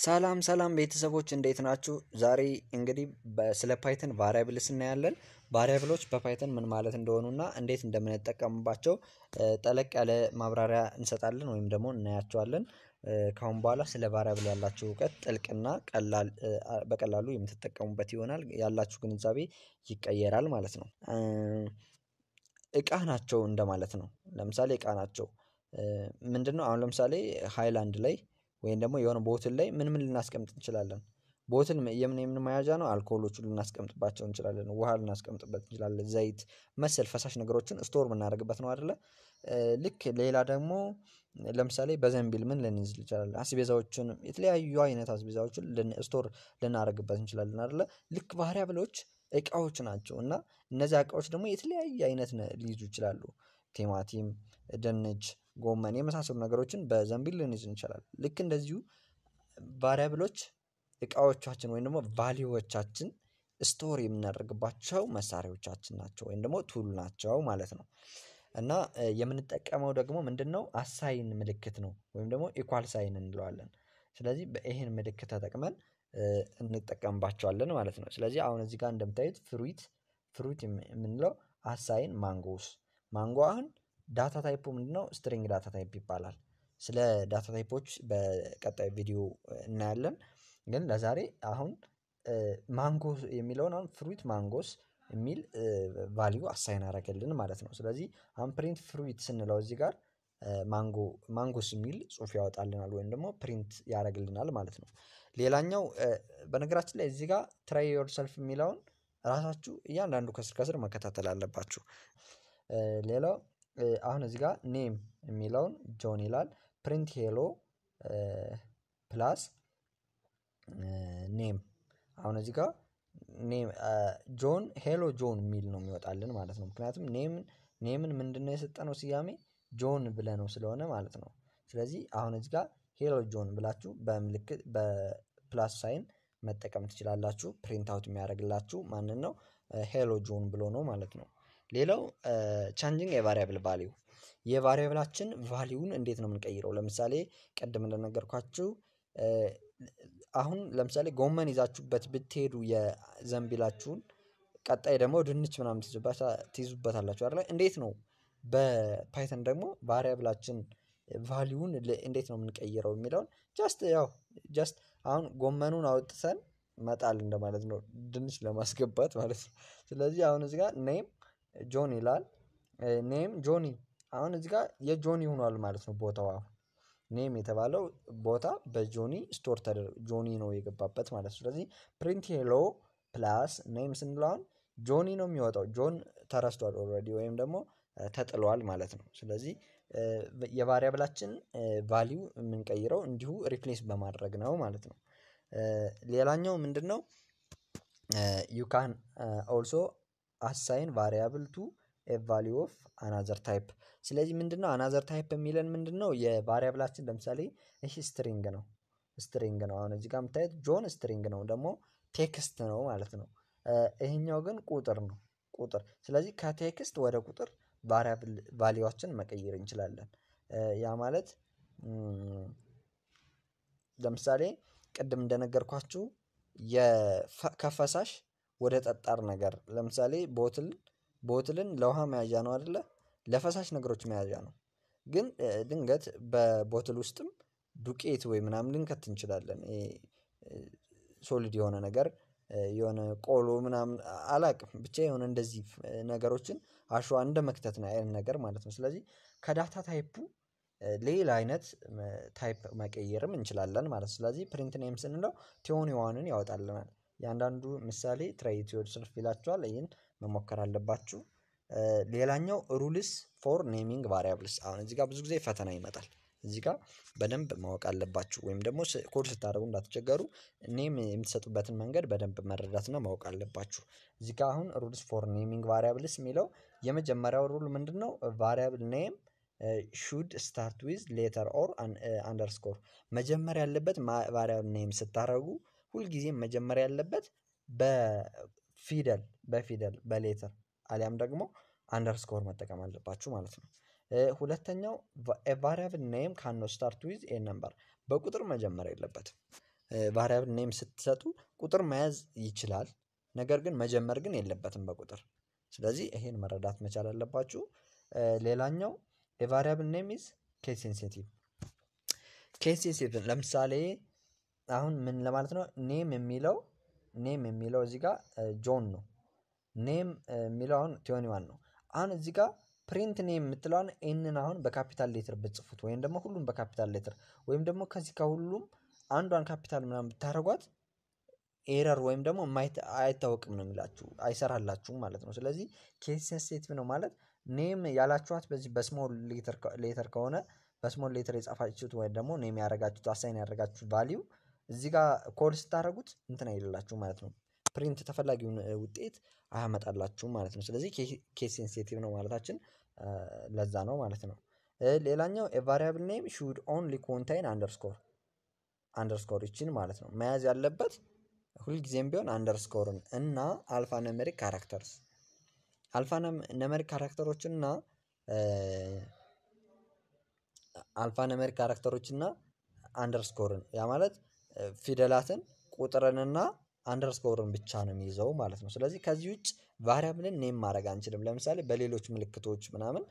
ሰላም ሰላም ቤተሰቦች እንዴት ናችሁ? ዛሬ እንግዲህ ስለ ፓይተን ቫሪያብልስ እናያለን። ቫሪያብሎች በፓይተን ምን ማለት እንደሆኑና እንዴት እንደምንጠቀምባቸው ጠለቅ ያለ ማብራሪያ እንሰጣለን ወይም ደግሞ እናያቸዋለን። ካሁን በኋላ ስለ ቫሪያብል ያላችሁ እውቀት ጥልቅና ቀላል በቀላሉ የምትጠቀሙበት ይሆናል። ያላችሁ ግንዛቤ ይቀየራል ማለት ነው። እቃ ናቸው እንደማለት ነው። ለምሳሌ እቃ ናቸው ምንድን ነው? አሁን ለምሳሌ ሃይላንድ ላይ ወይም ደግሞ የሆነ ቦትል ላይ ምን ምን ልናስቀምጥ እንችላለን? ቦትል የምን የምን መያዣ ነው አልኮሎቹ ልናስቀምጥባቸው እንችላለን ውሃ ልናስቀምጥበት እንችላለን ዘይት መሰል ፈሳሽ ነገሮችን ስቶር የምናደርግበት ነው አይደለ? ልክ ሌላ ደግሞ ለምሳሌ በዘንቢል ምን ልንይዝ እንችላለን አስቤዛዎችን፣ የተለያዩ አይነት አስቤዛዎችን ስቶር ልናደርግበት እንችላለን አይደለ ልክ ባህሪያብሎች እቃዎች ናቸው እና እነዛ እቃዎች ደግሞ የተለያየ አይነት ሊይዙ ይችላሉ። ቲማቲም ድንች ጎመን የመሳሰሉ ነገሮችን በዘንቢል ልንይዝ እንችላል ልክ እንደዚሁ ቫሪያብሎች እቃዎቻችን ወይም ደግሞ ቫሊዎቻችን ስቶር የምናደርግባቸው መሳሪያዎቻችን ናቸው ወይም ደግሞ ቱል ናቸው ማለት ነው። እና የምንጠቀመው ደግሞ ምንድን ነው? አሳይን ምልክት ነው ወይም ደግሞ ኢኳል ሳይን እንለዋለን። ስለዚህ በይህን ምልክት ተጠቅመን እንጠቀምባቸዋለን ማለት ነው። ስለዚህ አሁን እዚህ ጋር እንደምታዩት ፍሩት ፍሩት የምንለው አሳይን ማንጎስ ማንጎ አሁን ዳታ ታይፑ ምንድነው? ስትሪንግ ዳታ ታይፕ ይባላል። ስለ ዳታ ታይፖች በቀጣይ ቪዲዮ እናያለን። ግን ለዛሬ አሁን ማንጎ የሚለውን አሁን ፍሩት ማንጎስ የሚል ቫሊዩ አሳይን አረገልን ማለት ነው። ስለዚህ አሁን ፕሪንት ፍሩት ስንለው እዚህ ጋር ማንጎ ማንጎስ የሚል ጽሁፍ ያወጣልናል ወይም ደግሞ ፕሪንት ያደረግልናል ማለት ነው። ሌላኛው በነገራችን ላይ እዚህ ጋር ትራይ ሰልፍ የሚለውን ራሳችሁ እያንዳንዱ ከስር ከስር መከታተል አለባችሁ። ሌላው አሁን እዚህ ጋር ኔም የሚለውን ጆን ይላል ፕሪንት ሄሎ ፕላስ ኔም አሁን እዚህ ጋር ኔም ጆን ሄሎ ጆን የሚል ነው የሚወጣልን ማለት ነው። ምክንያቱም ኔምን ኔምን ምንድነው የሰጠነው ስያሜ ጆን ብለ ነው ስለሆነ ማለት ነው። ስለዚህ አሁን እዚህ ጋር ሄሎ ጆን ብላችሁ በምልክት በፕላስ ሳይን መጠቀም ትችላላችሁ ፕሪንት አውት የሚያደርግላችሁ ማንን ነው ሄሎ ጆን ብሎ ነው ማለት ነው ሌላው ቻንጅንግ የቫሪያብል ቫሊዩ የቫሪያብላችን ቫሊዩን እንዴት ነው የምንቀይረው? ለምሳሌ ቅድም እንደነገርኳችሁ አሁን ለምሳሌ ጎመን ይዛችሁበት ብትሄዱ የዘንቢላችሁን ቀጣይ ደግሞ ድንች ምናምን ትይዙበታላችሁ አይደለ? እንዴት ነው በፓይተን ደግሞ ቫሪያብላችን ቫሊዩን እንዴት ነው የምንቀይረው የሚለውን ጃስት ያው ጃስት አሁን ጎመኑን አውጥተን መጣል እንደማለት ነው ድንች ለማስገባት ማለት ነው። ስለዚህ አሁን እዚህ ጋር ኔም ጆን ይላል ኔም ጆኒ አሁን እዚህ ጋር የጆኒ ሆኗል ማለት ነው ቦታው አሁን ኔም የተባለው ቦታ በጆኒ ስቶር ተደርጎ ጆኒ ነው የገባበት ማለት ነው። ስለዚህ ፕሪንት ሄሎ ፕላስ ኔም ስንለው አሁን ጆኒ ነው የሚወጣው። ጆን ተረስቷል ኦልሬዲ ወይም ደግሞ ተጥሏል ማለት ነው። ስለዚህ የቫሪያብላችን ቫሊዩ የምንቀይረው እንዲሁ ሪፕሌስ በማድረግ ነው ማለት ነው። ሌላኛው ምንድን ነው? ዩካን ኦልሶ አሳይን ቫሪያብል ቱ ቫሊዩ ኦፍ አናዘር ታይፕ። ስለዚህ ምንድነው አናዘር ታይፕ የሚለን ምንድነው? የቫሪያብላችን ለምሳሌ ይህ ስትሪንግ ነው ስትሪንግ ነው። አሁን እዚህ ጋር ጆን ስትሪንግ ነው ደግሞ ቴክስት ነው ማለት ነው። ይሄኛው ግን ቁጥር ነው ቁጥር። ስለዚህ ከቴክስት ወደ ቁጥር ቫሪያብል ቫሊዋችን መቀየር እንችላለን። ያ ማለት ለምሳሌ ቅድም እንደነገርኳችሁ ከፈሳሽ ወደ ጠጣር ነገር ለምሳሌ ቦትል ቦትልን ለውሃ መያዣ ነው አደለ ለፈሳሽ ነገሮች መያዣ ነው። ግን ድንገት በቦትል ውስጥም ዱቄት ወይ ምናምን ልንከት እንችላለን ሶሊድ የሆነ ነገር የሆነ ቆሎ ምናምን አላውቅም ብቻ የሆነ እንደዚህ ነገሮችን አሸዋ እንደ መክተት ነው አይነት ነገር ማለት ነው። ስለዚህ ከዳታ ታይፑ ሌላ አይነት ታይፕ መቀየርም እንችላለን ማለት ስለዚህ ፕሪንት ኔም ስንለው ቲዮን ዋንን ያወጣልናል የአንዳንዱ ምሳሌ ትራይ ኢት ዮር ይላችኋል። ይህን መሞከር አለባችሁ። ሌላኛው ሩልስ ፎር ኔሚንግ ቫሪያብልስ። አሁን እዚህ ጋር ብዙ ጊዜ ፈተና ይመጣል። እዚህ ጋር በደንብ ማወቅ አለባችሁ። ወይም ደግሞ ኮድ ስታደርጉ እንዳትቸገሩ ኔም የምትሰጡበትን መንገድ በደንብ መረዳትና ማወቅ አለባችሁ። እዚህ ጋር አሁን ሩልስ ፎር ኔሚንግ ቫሪያብልስ የሚለው የመጀመሪያው ሩል ምንድን ነው? ቫሪያብል ኔም ሹድ ስታርት ዊዝ ሌተር ኦር አንደርስኮር መጀመሪያ ያለበት ቫሪያብል ኔም ስታደርጉ ሁልጊዜም መጀመሪያ ያለበት በፊደል በፊደል በሌተር አሊያም ደግሞ አንደርስኮር መጠቀም አለባችሁ ማለት ነው። ሁለተኛው ቫሪያብል ኔም ካኖ ስታርት ዊዝ ኤ ነምበር በቁጥር መጀመር የለበትም። ቫሪያብል ኔም ስትሰጡ ቁጥር መያዝ ይችላል፣ ነገር ግን መጀመር ግን የለበትም በቁጥር። ስለዚህ ይሄን መረዳት መቻል አለባችሁ። ሌላኛው የቫሪያብል ኔም ኢዝ ኬስ ሴንሲቲቭ ኬስ ለምሳሌ አሁን ምን ለማለት ነው ኔም የሚለው ኔም የሚለው እዚህ ጋር ጆን ነው። ኔም የሚለው አሁን ቲዮኒ ነው። አሁን እዚህ ጋር ፕሪንት ኔም የምትለዋን ኤንን አሁን በካፒታል ሌትር ብትጽፉት ወይም ደግሞ ሁሉም በካፒታል ሌትር ወይም ደግሞ ከዚህ ከሁሉም አንዷን ካፒታል ምናምን ብታደርጓት ኤረር ወይም ደግሞ አይታወቅም ነው የሚላችሁ አይሰራላችሁም ማለት ነው። ስለዚህ ኬስ ሴንሲቲቭ ነው ማለት ኔም ያላችኋት በዚህ በስሞል ሌተር ከሆነ በስሞል ሌተር የጻፋችሁት ወይም ደግሞ ኔም ያደረጋችሁት አሳይን ያደረጋችሁት ቫሊዩ እዚህ ጋር ኮድ ስታደረጉት እንትን አይደላችሁ ማለት ነው። ፕሪንት ተፈላጊውን ውጤት አያመጣላችሁ ማለት ነው። ስለዚህ ኬስ ሴንሲቲቭ ነው ማለታችን ለዛ ነው ማለት ነው። ሌላኛው የቫሪያብል ኔም ሹድ ኦንሊ ኮንታይን አንደርስኮር አንደርስኮር ይችን ማለት ነው መያዝ ያለበት ሁልጊዜም ቢሆን አንደርስኮርን እና አልፋ ነመሪክ ካራክተርስ አልፋ ነመሪክ ካራክተሮች እና አልፋ ነመሪክ ካራክተሮች እና አንደርስኮርን ያ ማለት ፊደላትን ቁጥርንና አንደርስኮርን ብቻ ነው የሚይዘው ማለት ነው። ስለዚህ ከዚህ ውጭ ቫሪያብልን ኔም ማድረግ አንችልም። ለምሳሌ በሌሎች ምልክቶች ምናምን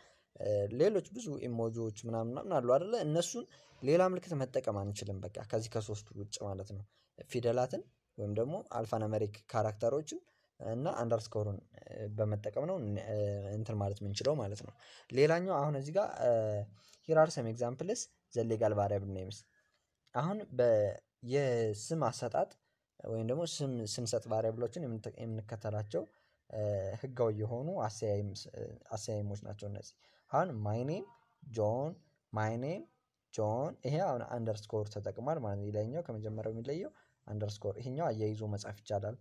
ሌሎች ብዙ ኢሞጂዎች ምናምን ምናምን አሉ አደለ? እነሱን ሌላ ምልክት መጠቀም አንችልም። በቃ ከዚህ ከሶስቱ ውጭ ማለት ነው። ፊደላትን ወይም ደግሞ አልፋነመሪክ ካራክተሮችን እና አንደርስኮሩን በመጠቀም ነው እንትን ማለት የምንችለው ማለት ነው። ሌላኛው አሁን እዚህ ጋር ሂራር ሰም ኤግዛምፕልስ ዘሌጋል ቫሪያብል ኔምስ አሁን በ የስም አሰጣጥ ወይም ደግሞ ስም ስንሰጥ ቫሪያብሎችን የምንከተላቸው ህጋዊ የሆኑ አሰያይሞች ናቸው። እነዚህ አሁን ማይኔም ጆን ማይኔም ጆን ይሄ አሁን አንደርስኮር ተጠቅሟል ማለት ነው። ከመጀመሪያው የሚለየው አንደርስኮር ይሄኛው አያይዞ መጻፍ ይቻላል።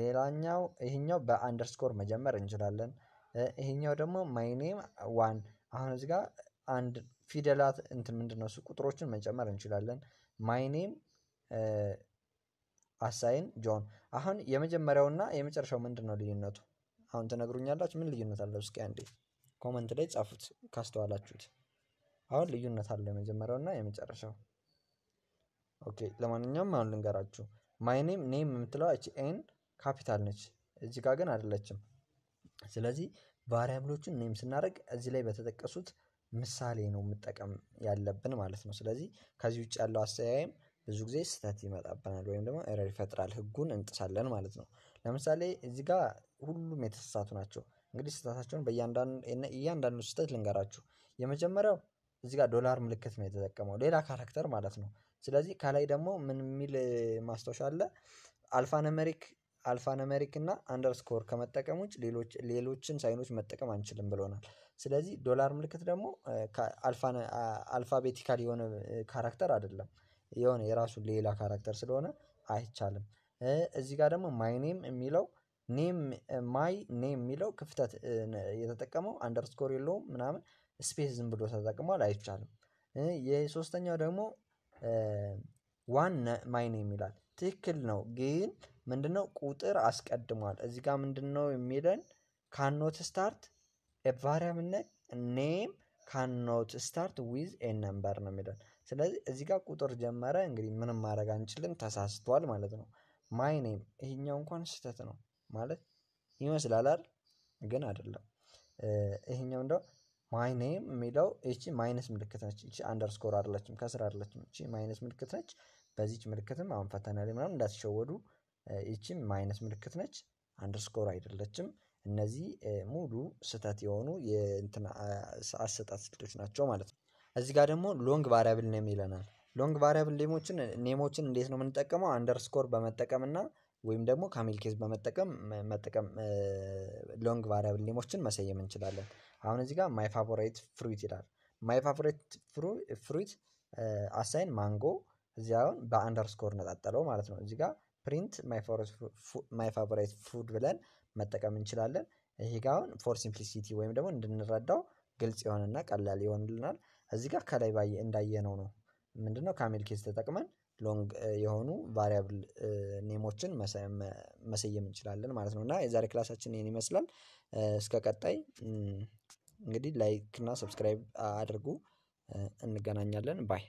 ሌላኛው ይሄኛው በአንደርስኮር መጀመር እንችላለን። ይሄኛው ደግሞ ማይኔም ዋን አሁን እዚህ ጋር አንድ ፊደላት እንትን ምንድነው ቁጥሮችን መጨመር እንችላለን። ማይኔም አሳይን ጆን አሁን የመጀመሪያውና የመጨረሻው ምንድነው ልዩነቱ? አሁን ትነግሩኛላችሁ ምን ልዩነት አለው? እስኪ አንዴ ኮመንት ላይ ጻፉት ካስተዋላችሁት። አሁን ልዩነት አለው የመጀመሪያውና የመጨረሻው። ኦኬ ለማንኛውም አሁን ልንገራችሁ። ማይኔም ኔም የምትለው እች ኤን ካፒታል ነች፣ እዚህ ጋር ግን አይደለችም። ስለዚህ ቫሪያብሎቹን ኔም ስናደርግ እዚህ ላይ በተጠቀሱት ምሳሌ ነው መጠቀም ያለብን ማለት ነው። ስለዚህ ከዚህ ውጭ ያለው አስተያየም ብዙ ጊዜ ስህተት ይመጣብናል ወይም ደግሞ ኤረር ይፈጥራል ህጉን እንጥሳለን ማለት ነው። ለምሳሌ እዚህ ጋር ሁሉም የተሳሳቱ ናቸው እንግዲህ ስህተታቸውን በእያንዳንዱ እያንዳንዱ ስህተት ልንገራችሁ የመጀመሪያው እዚህ ጋር ዶላር ምልክት ነው የተጠቀመው ሌላ ካራክተር ማለት ነው። ስለዚህ ከላይ ደግሞ ምን የሚል ማስታወሻ አለ? አልፋ ነመሪክ አልፋነመሪክ እና አንደርስኮር ከመጠቀም ውጭ ሌሎችን ሳይኖች መጠቀም አንችልም ብሎናል። ስለዚህ ዶላር ምልክት ደግሞ አልፋቤቲካል የሆነ ካራክተር አይደለም የሆነ የራሱ ሌላ ካራክተር ስለሆነ አይቻልም። እዚህ ጋር ደግሞ ማይ ኔም የሚለው ኔም ማይ ኔም የሚለው ክፍተት የተጠቀመው አንደርስኮር የለውም ምናምን ስፔስ ዝም ብሎ ተጠቅሟል አይቻልም። የሶስተኛው ደግሞ ዋን ማይ ኔም ይላል ትክክል ነው ግን ምንድነው ቁጥር አስቀድሟል እዚህ ጋር ምንድነው የሚለን ካኖት ስታርት ቫሪያብልነት ኔም ካኖት ስታርት ዊዝ ኤ ነምበር ነው የሚለን። ስለዚህ እዚህ ጋር ቁጥር ጀመረ እንግዲህ ምንም ማድረግ አንችልም ተሳስቷል ማለት ነው። ማይ ኔም ይሄኛው እንኳን ስህተት ነው ማለት ይመስላል አይደል? ግን አይደለም። ይሄኛው እንደው ማይ ኔም የሚለው እቺ ማይነስ ምልክት ነች። እቺ አንደርስኮር አይደለችም ከስር አይደለችም። እቺ ማይነስ ምልክት ነች። በዚች ምልክትም አሁን ፈተና ላይ ምናምን እንዳትሸወዱ ይቺም ማይነስ ምልክት ነች። አንደርስኮር አይደለችም። እነዚህ ሙሉ ስህተት የሆኑ አሰጣት ስልቶች ናቸው ማለት ነው። እዚህ ጋር ደግሞ ሎንግ ቫሪያብል ኔም ይለናል። ሎንግ ቫሪያብል ኔሞችን ኔሞችን እንዴት ነው የምንጠቀመው? አንደርስኮር በመጠቀም እና ወይም ደግሞ ካሚል ኬዝ በመጠቀም መጠቀም ሎንግ ቫሪያብል ኔሞችን መሰየም እንችላለን። አሁን እዚህ ጋር ማይ ፋቮሬት ፍሩት ይላል። ማይ ፋቮሬት ፍሩት አሳይን ማንጎ እዚህ በአንደርስኮር ነጣጠለው ማለት ነው። እዚህ ጋር ፕሪንት ማይ ፋቨራይት ፉድ ብለን መጠቀም እንችላለን። ይሄ ጋ አሁን ፎር ሲምፕሊሲቲ ወይም ደግሞ እንድንረዳው ግልጽ የሆነና ቀላል ይሆንልናል። እዚህ ጋር ከላይ ባየ እንዳየነው ነው ምንድነው ካሜል ኬዝ ተጠቅመን ሎንግ የሆኑ ቫሪያብል ኔሞችን መሰየም እንችላለን ማለት ነው። እና የዛሬ ክላሳችን ይህን ይመስላል። እስከ ቀጣይ እንግዲህ ላይክ እና ሰብስክራይብ አድርጉ። እንገናኛለን ባይ